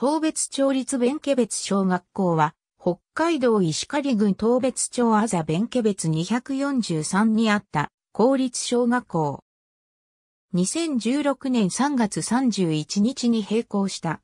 東別町立弁慶別小学校は、北海道石狩郡東別町あざ弁慶別243にあった公立小学校。2016年3月31日に閉校した。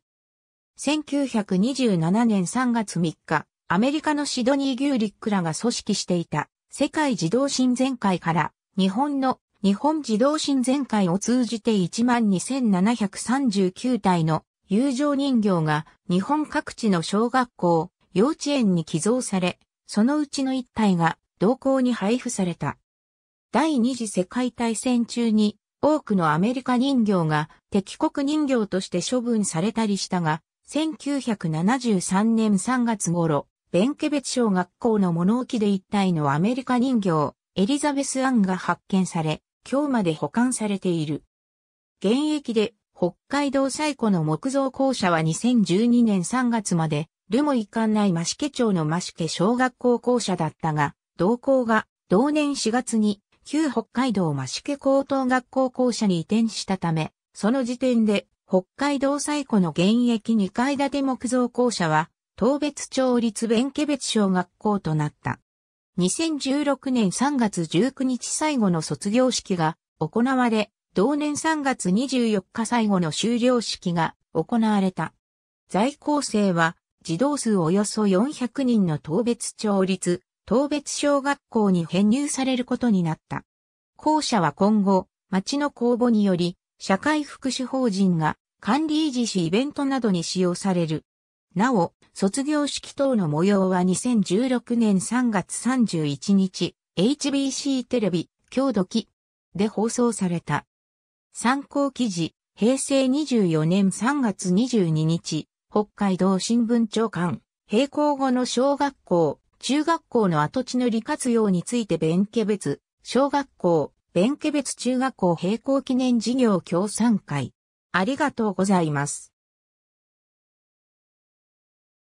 1927年3月3日、アメリカのシドニー・ギューリックらが組織していた世界児童親善会から日本の日本児童親善会を通じて12,739体の友情人形が日本各地の小学校、幼稚園に寄贈され、そのうちの一体が同行に配布された。第二次世界大戦中に多くのアメリカ人形が敵国人形として処分されたりしたが、1973年3月頃、ベンケベツ小学校の物置で一体のアメリカ人形、エリザベス・アンが発見され、今日まで保管されている。現役で北海道最古の木造校舎は2012年3月まで、留萌館内増毛町の増毛小学校校舎だったが、同校が同年4月に旧北海道増毛高等学校校舎に移転したため、その時点で北海道最古の現役2階建て木造校舎は、東別町立弁慶別小学校となった。2016年3月19日最後の卒業式が行われ、同年3月24日最後の終了式が行われた。在校生は児童数およそ400人の当別町立、当別小学校に編入されることになった。校舎は今後、町の公募により、社会福祉法人が管理維持しイベントなどに使用される。なお、卒業式等の模様は2016年3月31日、HBC テレビ、郷土時で放送された。参考記事、平成24年3月22日、北海道新聞長官、閉校後の小学校、中学校の跡地の利活用について弁慶別、小学校、弁慶別中学校閉校記念事業協賛会。ありがとうございます。